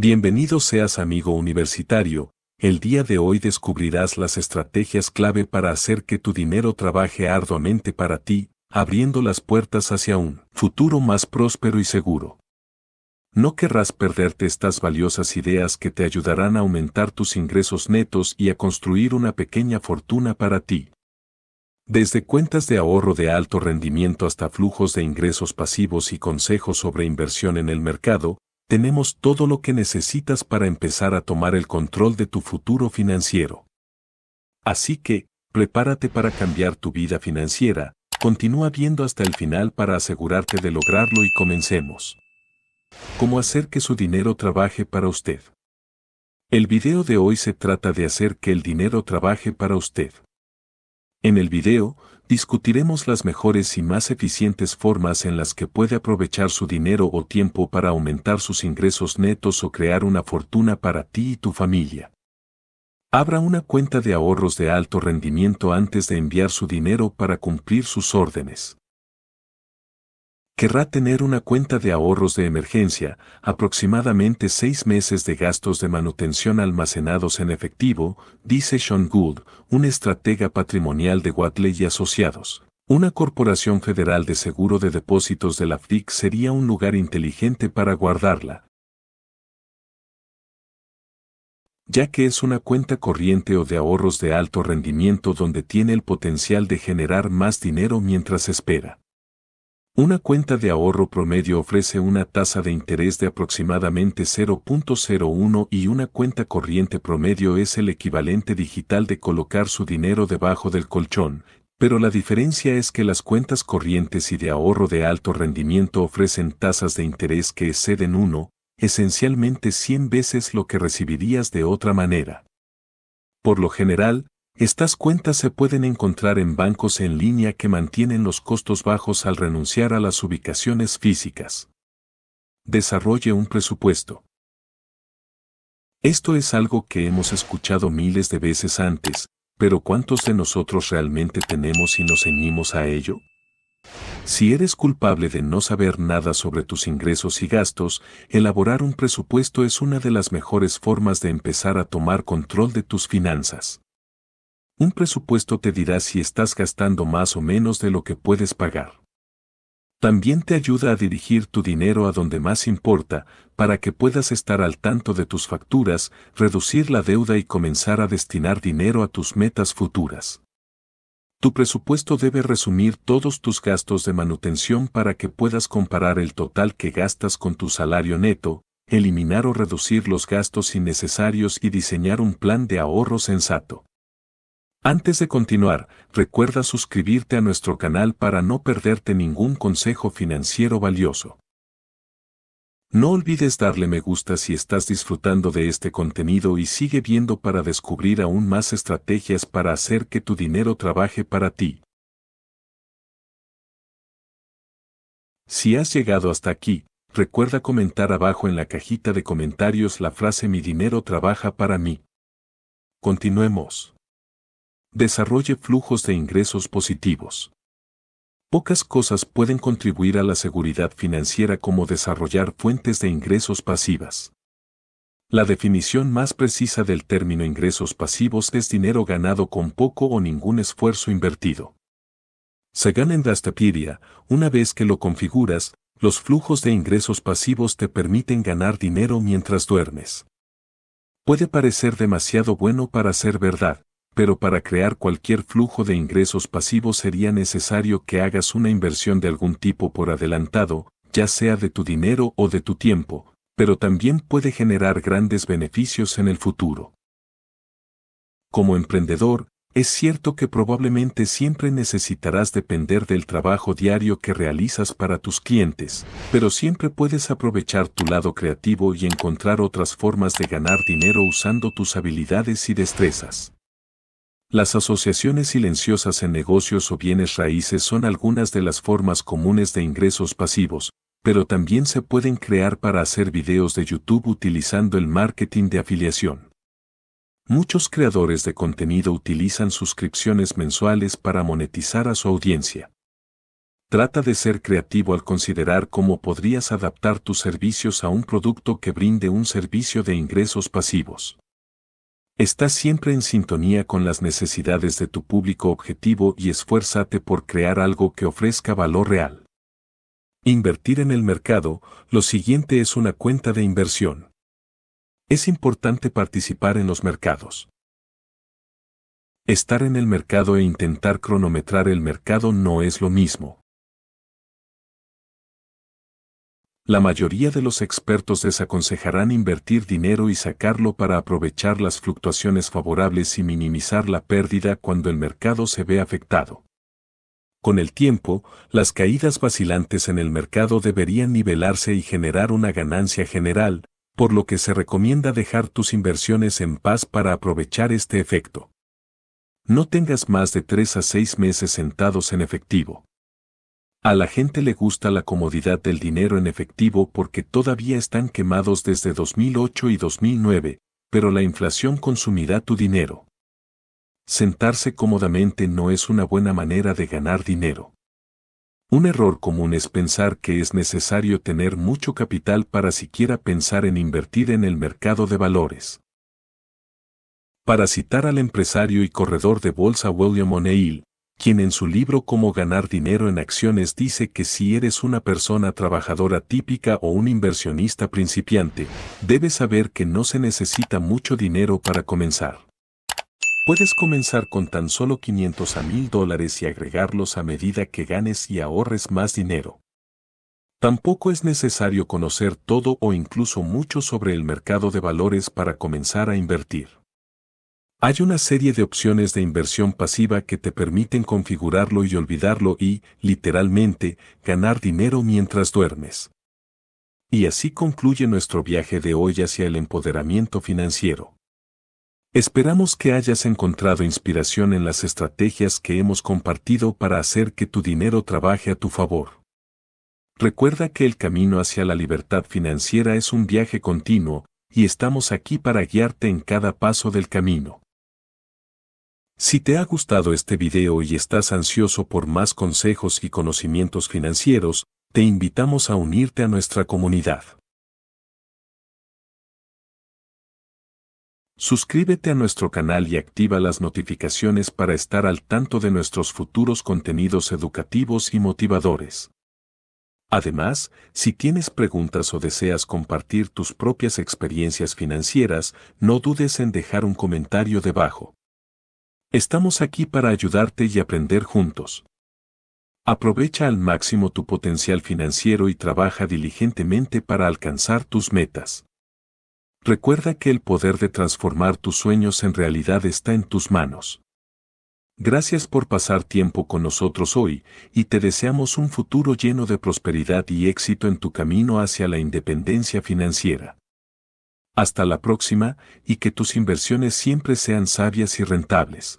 Bienvenido seas amigo universitario, el día de hoy descubrirás las estrategias clave para hacer que tu dinero trabaje arduamente para ti, abriendo las puertas hacia un futuro más próspero y seguro. No querrás perderte estas valiosas ideas que te ayudarán a aumentar tus ingresos netos y a construir una pequeña fortuna para ti. Desde cuentas de ahorro de alto rendimiento hasta flujos de ingresos pasivos y consejos sobre inversión en el mercado, tenemos todo lo que necesitas para empezar a tomar el control de tu futuro financiero. Así que, prepárate para cambiar tu vida financiera, continúa viendo hasta el final para asegurarte de lograrlo y comencemos. ¿Cómo hacer que su dinero trabaje para usted? El video de hoy se trata de hacer que el dinero trabaje para usted. En el video, discutiremos las mejores y más eficientes formas en las que puede aprovechar su dinero o tiempo para aumentar sus ingresos netos o crear una fortuna para ti y tu familia. Abra una cuenta de ahorros de alto rendimiento antes de enviar su dinero para cumplir sus órdenes querrá tener una cuenta de ahorros de emergencia, aproximadamente seis meses de gastos de manutención almacenados en efectivo, dice Sean Gould, un estratega patrimonial de Watley y Asociados. Una corporación federal de seguro de depósitos de la FDIC sería un lugar inteligente para guardarla. ya que es una cuenta corriente o de ahorros de alto rendimiento donde tiene el potencial de generar más dinero mientras espera. Una cuenta de ahorro promedio ofrece una tasa de interés de aproximadamente 0.01 y una cuenta corriente promedio es el equivalente digital de colocar su dinero debajo del colchón, pero la diferencia es que las cuentas corrientes y de ahorro de alto rendimiento ofrecen tasas de interés que exceden 1, esencialmente 100 veces lo que recibirías de otra manera. Por lo general, estas cuentas se pueden encontrar en bancos en línea que mantienen los costos bajos al renunciar a las ubicaciones físicas. Desarrolle un presupuesto. Esto es algo que hemos escuchado miles de veces antes, pero ¿cuántos de nosotros realmente tenemos y nos ceñimos a ello? Si eres culpable de no saber nada sobre tus ingresos y gastos, elaborar un presupuesto es una de las mejores formas de empezar a tomar control de tus finanzas. Un presupuesto te dirá si estás gastando más o menos de lo que puedes pagar. También te ayuda a dirigir tu dinero a donde más importa, para que puedas estar al tanto de tus facturas, reducir la deuda y comenzar a destinar dinero a tus metas futuras. Tu presupuesto debe resumir todos tus gastos de manutención para que puedas comparar el total que gastas con tu salario neto, eliminar o reducir los gastos innecesarios y diseñar un plan de ahorro sensato. Antes de continuar, recuerda suscribirte a nuestro canal para no perderte ningún consejo financiero valioso. No olvides darle me gusta si estás disfrutando de este contenido y sigue viendo para descubrir aún más estrategias para hacer que tu dinero trabaje para ti. Si has llegado hasta aquí, recuerda comentar abajo en la cajita de comentarios la frase mi dinero trabaja para mí. Continuemos. Desarrolle flujos de ingresos positivos. Pocas cosas pueden contribuir a la seguridad financiera como desarrollar fuentes de ingresos pasivas. La definición más precisa del término ingresos pasivos es dinero ganado con poco o ningún esfuerzo invertido. Se gana en Dastapiria, una vez que lo configuras, los flujos de ingresos pasivos te permiten ganar dinero mientras duermes. Puede parecer demasiado bueno para ser verdad, pero para crear cualquier flujo de ingresos pasivos sería necesario que hagas una inversión de algún tipo por adelantado, ya sea de tu dinero o de tu tiempo, pero también puede generar grandes beneficios en el futuro. Como emprendedor, es cierto que probablemente siempre necesitarás depender del trabajo diario que realizas para tus clientes, pero siempre puedes aprovechar tu lado creativo y encontrar otras formas de ganar dinero usando tus habilidades y destrezas. Las asociaciones silenciosas en negocios o bienes raíces son algunas de las formas comunes de ingresos pasivos, pero también se pueden crear para hacer videos de YouTube utilizando el marketing de afiliación. Muchos creadores de contenido utilizan suscripciones mensuales para monetizar a su audiencia. Trata de ser creativo al considerar cómo podrías adaptar tus servicios a un producto que brinde un servicio de ingresos pasivos. Estás siempre en sintonía con las necesidades de tu público objetivo y esfuérzate por crear algo que ofrezca valor real. Invertir en el mercado, lo siguiente es una cuenta de inversión. Es importante participar en los mercados. Estar en el mercado e intentar cronometrar el mercado no es lo mismo. la mayoría de los expertos desaconsejarán invertir dinero y sacarlo para aprovechar las fluctuaciones favorables y minimizar la pérdida cuando el mercado se ve afectado. Con el tiempo, las caídas vacilantes en el mercado deberían nivelarse y generar una ganancia general, por lo que se recomienda dejar tus inversiones en paz para aprovechar este efecto. No tengas más de tres a seis meses sentados en efectivo. A la gente le gusta la comodidad del dinero en efectivo porque todavía están quemados desde 2008 y 2009, pero la inflación consumirá tu dinero. Sentarse cómodamente no es una buena manera de ganar dinero. Un error común es pensar que es necesario tener mucho capital para siquiera pensar en invertir en el mercado de valores. Para citar al empresario y corredor de bolsa William O'Neill, quien en su libro Cómo ganar dinero en acciones dice que si eres una persona trabajadora típica o un inversionista principiante, debes saber que no se necesita mucho dinero para comenzar. Puedes comenzar con tan solo 500 a 1000 dólares y agregarlos a medida que ganes y ahorres más dinero. Tampoco es necesario conocer todo o incluso mucho sobre el mercado de valores para comenzar a invertir. Hay una serie de opciones de inversión pasiva que te permiten configurarlo y olvidarlo y, literalmente, ganar dinero mientras duermes. Y así concluye nuestro viaje de hoy hacia el empoderamiento financiero. Esperamos que hayas encontrado inspiración en las estrategias que hemos compartido para hacer que tu dinero trabaje a tu favor. Recuerda que el camino hacia la libertad financiera es un viaje continuo, y estamos aquí para guiarte en cada paso del camino. Si te ha gustado este video y estás ansioso por más consejos y conocimientos financieros, te invitamos a unirte a nuestra comunidad. Suscríbete a nuestro canal y activa las notificaciones para estar al tanto de nuestros futuros contenidos educativos y motivadores. Además, si tienes preguntas o deseas compartir tus propias experiencias financieras, no dudes en dejar un comentario debajo. Estamos aquí para ayudarte y aprender juntos. Aprovecha al máximo tu potencial financiero y trabaja diligentemente para alcanzar tus metas. Recuerda que el poder de transformar tus sueños en realidad está en tus manos. Gracias por pasar tiempo con nosotros hoy y te deseamos un futuro lleno de prosperidad y éxito en tu camino hacia la independencia financiera. Hasta la próxima y que tus inversiones siempre sean sabias y rentables.